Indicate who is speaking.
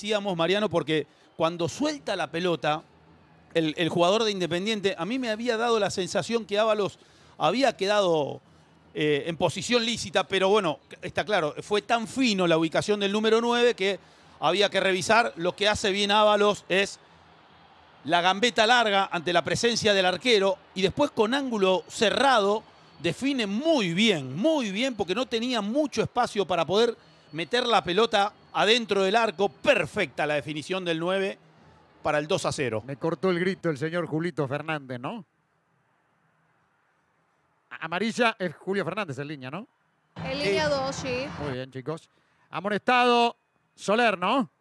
Speaker 1: decíamos, Mariano, porque cuando suelta la pelota, el, jugador de Independiente, a mí me había dado la sensación que Ábalos había quedado eh, en posición lícita, pero bueno, está claro, fue tan fino la ubicación del número 9 que había que revisar. Lo que hace bien Ábalos es la gambeta larga ante la presencia del arquero y después con ángulo cerrado define muy bien, muy bien, porque no tenía mucho espacio para poder meter la pelota adentro del arco. Perfecta la definición del 9 para el 2 a 0.
Speaker 2: Me cortó el grito el señor Julito Fernández, ¿no?
Speaker 3: Amarilla es Julio Fernández en línea, ¿no?
Speaker 4: En línea 2, sí. Muy
Speaker 5: bien, chicos. Amonestado Soler, ¿no?